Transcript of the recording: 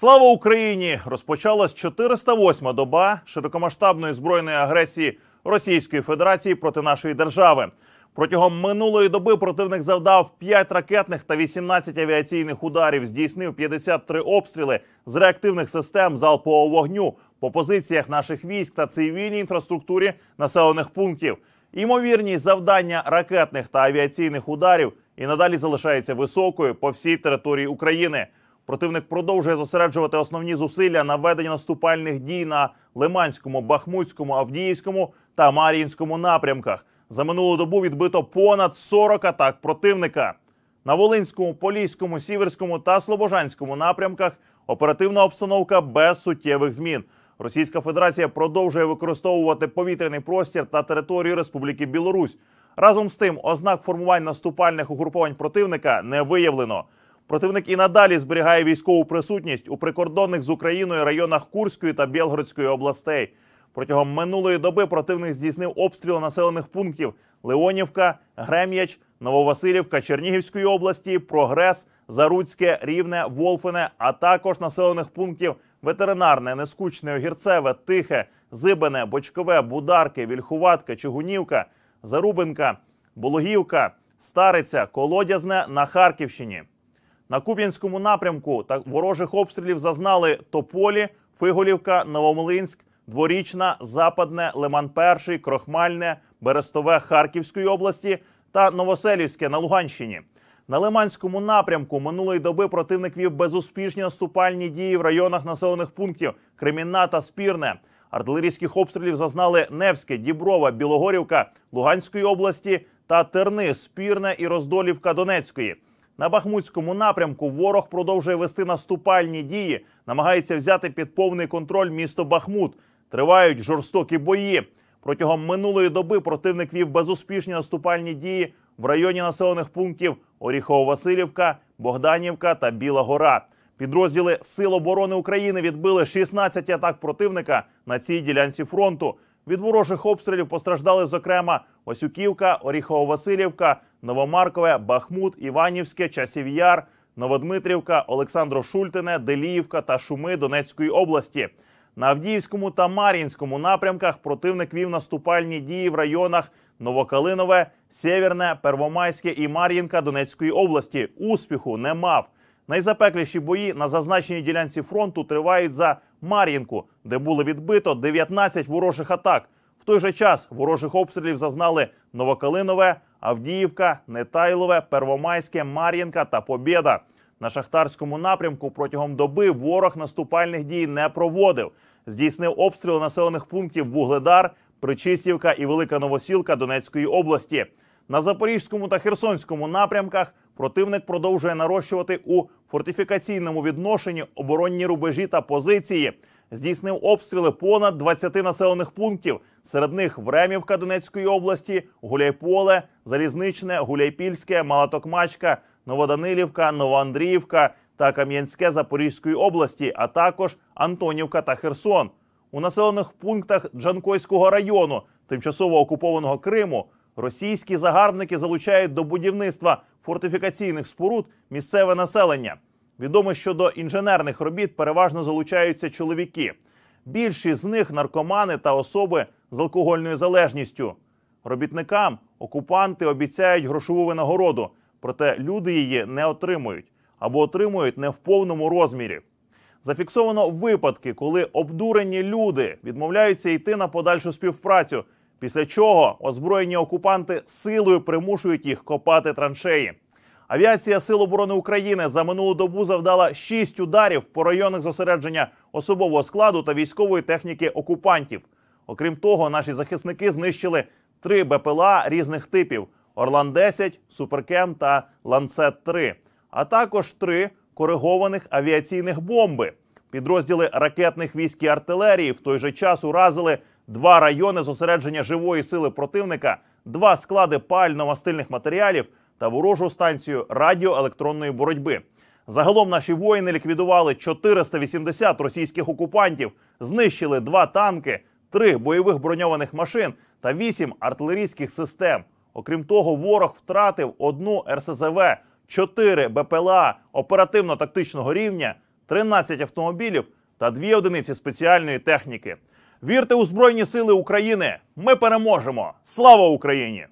Слава Україні! Розпочалась 408-ма доба широкомасштабної збройної агресії Російської Федерації проти нашої держави. Протягом минулої доби противник завдав 5 ракетних та 18 авіаційних ударів. Здійснив 53 обстріли з реактивних систем залпового вогню по позиціях наших військ та цивільній інфраструктурі населених пунктів. Імовірність завдання ракетних та авіаційних ударів і надалі залишається високою по всій території України. Противник продовжує зосереджувати основні зусилля на веденні наступальних дій на Лиманському, Бахмутському, Авдіївському та Мар'їнському напрямках. За минулу добу відбито понад 40 атак противника. На Волинському, Поліському, Сіверському та Слобожанському напрямках оперативна обстановка без суттєвих змін. Російська Федерація продовжує використовувати повітряний простір та територію Республіки Білорусь. Разом з тим, ознак формувань наступальних угруповань противника не виявлено. Противник і надалі зберігає військову присутність у прикордонних з Україною районах Курської та Білгородської областей. Протягом минулої доби противник здійснив обстріл населених пунктів Леонівка, Грем'яч, Нововасилівка, Чернігівської області, Прогрес, Заруцьке, Рівне, Волфине, а також населених пунктів Ветеринарне, Нескучне, Огірцеве, Тихе, Зибене, Бочкове, Бударки, Вільхуватка, Чугунівка, Зарубинка, Бологівка, Стариця, Колодязне на Харківщині. На Куб'янському напрямку та ворожих обстрілів зазнали Тополі, Фиголівка, Новомлинськ, Дворічна, Западне, Лиман, Перший, Крохмальне, Берестове Харківської області та Новоселівське на Луганщині. На Лиманському напрямку минулої доби противник вів безуспішні наступальні дії в районах населених пунктів Кремінна та Спірне. Артилерійських обстрілів зазнали Невське, Діброва, Білогорівка Луганської області та Терни, Спірне і Роздолівка Донецької. На Бахмутському напрямку ворог продовжує вести наступальні дії, намагається взяти під повний контроль місто Бахмут. Тривають жорстокі бої. Протягом минулої доби противник вів безуспішні наступальні дії в районі населених пунктів Оріхово-Василівка, Богданівка та Біла Гора. Підрозділи Сил оборони України відбили 16 атак противника на цій ділянці фронту. Від ворожих обстрілів постраждали, зокрема, Осюківка, Оріхово-Василівка, Новомаркове, Бахмут, Іванівське, Часів'яр, Новодмитрівка, Олександро Шультине, Деліївка та Шуми Донецької області. На Авдіївському та Мар'їнському напрямках противник вів наступальні дії в районах Новокалинове, Сєверне, Первомайське і Мар'їнка Донецької області. Успіху не мав. Найзапекліші бої на зазначеній ділянці фронту тривають за Мар'їнку, де було відбито 19 ворожих атак. В той же час ворожих обстрілів зазнали Новокалинове, Авдіївка, Нетайлове, Первомайське, Мар'їнка та Побєда. На шахтарському напрямку протягом доби ворог наступальних дій не проводив. Здійснив обстріл населених пунктів Вугледар, Причистівка і Велика Новосілка Донецької області. На Запорізькому та Херсонському напрямках противник продовжує нарощувати у фортифікаційному відношенні оборонні рубежі та позиції. Здійснив обстріли понад 20 населених пунктів. Серед них Времівка Донецької області, Гуляйполе, Залізничне, Гуляйпільське, Малатокмачка, Новоданилівка, Новоандріївка та Кам'янське Запорізької області, а також Антонівка та Херсон. У населених пунктах Джанкойського району, тимчасово окупованого Криму, російські загарбники залучають до будівництва фортифікаційних споруд місцеве населення. Відомо, що до інженерних робіт переважно залучаються чоловіки. Більшість з них наркомани та особи з алкогольною залежністю. Робітникам окупанти обіцяють грошову винагороду, проте люди її не отримують або отримують не в повному розмірі. Зафіксовано випадки, коли обдурені люди відмовляються йти на подальшу співпрацю Після чого озброєні окупанти силою примушують їх копати траншеї. Авіація Сил оборони України за минулу добу завдала шість ударів по районах зосередження особового складу та військової техніки окупантів. Окрім того, наші захисники знищили три БПЛА різних типів: Орлан 10 Суперкем та Ланцет 3 а також три коригованих авіаційних бомби. Підрозділи ракетних військ і артилерії в той же час уразили два райони зосередження живої сили противника, два склади пально-мастильних матеріалів та ворожу станцію радіоелектронної боротьби. Загалом наші воїни ліквідували 480 російських окупантів, знищили два танки, три бойових броньованих машин та вісім артилерійських систем. Окрім того, ворог втратив одну РСЗВ, чотири БПЛА оперативно-тактичного рівня, 13 автомобілів та дві одиниці спеціальної техніки. Вірте у Збройні Сили України! Ми переможемо! Слава Україні!